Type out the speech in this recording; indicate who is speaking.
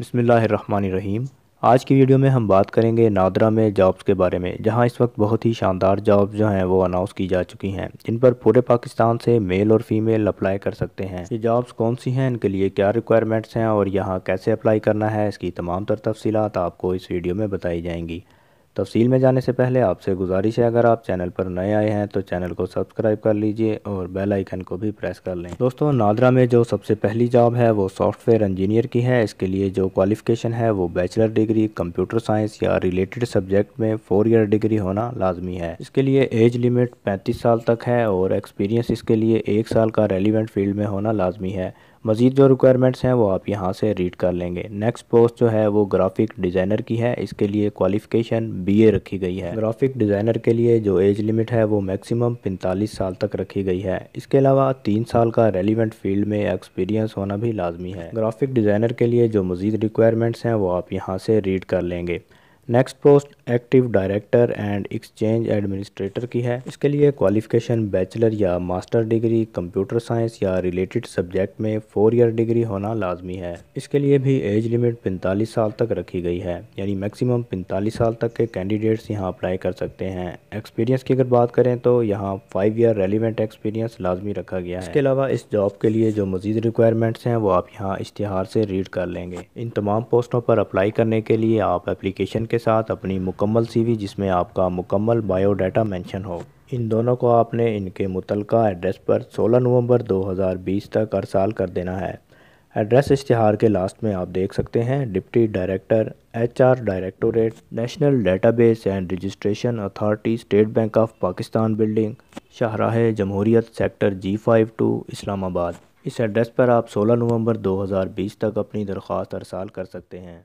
Speaker 1: बसमीम आज की वीडियो में हम बात करेंगे नादरा में जॉब्स के बारे में जहां इस वक्त बहुत ही शानदार जॉब्स जो हैं वो अनाउंस की जा चुकी हैं जिन पर पूरे पाकिस्तान से मेल और फीमेल अप्लाई कर सकते हैं ये जॉब्स कौन सी हैं इनके लिए क्या रिक्वायरमेंट्स हैं और यहाँ कैसे अप्लाई करना है इसकी तमाम तर तफसीत आपको इस वीडियो में बताई जाएंगी तफसील में जाने से पहले आपसे गुजारिश है अगर आप चैनल पर नए आए हैं तो चैनल को सब्सक्राइब कर लीजिए और बेल आइकन को भी प्रेस कर लें दोस्तों नादरा में जो सबसे पहली जॉब है वो सॉफ्टवेयर इंजीनियर की है इसके लिए जो क्वालिफिकेशन है वो बैचलर डिग्री कंप्यूटर साइंस या रिलेटेड सब्जेक्ट में फोर ईयर डिग्री होना लाजमी है इसके लिए एज लिमिट पैंतीस साल तक है और एक्सपीरियंस इसके लिए एक साल का रेलिवेंट फील्ड में होना लाजमी है मज़ीद जो रिक्वायरमेंट्स हैं वो आप यहाँ से रीड कर लेंगे नेक्स्ट पोस्ट जो है वो ग्राफिक डिज़ाइनर की है इसके लिए क्वालिफ़िकेशन बीए रखी गई है ग्राफिक डिज़ाइनर के लिए जो एज लिमिट है वो मैक्सिमम 45 साल तक रखी गई है इसके अलावा तीन साल का रेलिवेंट फील्ड में एक्सपीरियंस होना भी लाजमी है ग्राफिक डिज़ाइनर के लिए जो मज़ीद रिक्वायरमेंट्स हैं वो आप यहाँ से रीड कर लेंगे next post active director and exchange administrator की है इसके लिए क्वालिफिकेशन बैचलर या मास्टर डिग्री कंप्यूटर साइंस या रिलेटेड सब्जेक्ट में फोर ईयर डिग्री होना लाजमी है इसके लिए भी एज लिमिट 45 साल तक रखी गई है यानी मैक्सिमम 45 साल तक के कैंडिडेट्स यहाँ अप्लाई कर सकते हैं एक्सपीरियंस की अगर बात करें तो यहाँ फाइव ईयर रेलिवेंट एक्सपीरियंस लाजमी रखा गया है इसके अलावा इस जॉब के लिए जो मजीद रिक्वायरमेंट्स हैं वो आप यहाँ इश्तहार से रीड कर लेंगे इन तमाम पोस्टों पर अप्लाई करने के लिए आप एप्लीकेशन के के साथ अपनी मुकम्मल सीवी जिसमें आपका मुकम्मल बायोडाटा मेंशन हो इन दोनों को आपने इनके मुतल एड्रेस पर 16 नवंबर 2020 तक हर साल कर देना है एड्रेस इश्तहार के लास्ट में आप देख सकते हैं deputy director HR directorate national database and registration authority state bank of Pakistan building Shahrah Jamhuriyat sector G five two Islamabad इस एड्रेस पर आप 16 नवंबर 2020 तक अपनी दरख्वास्त अरसाल कर सकते हैं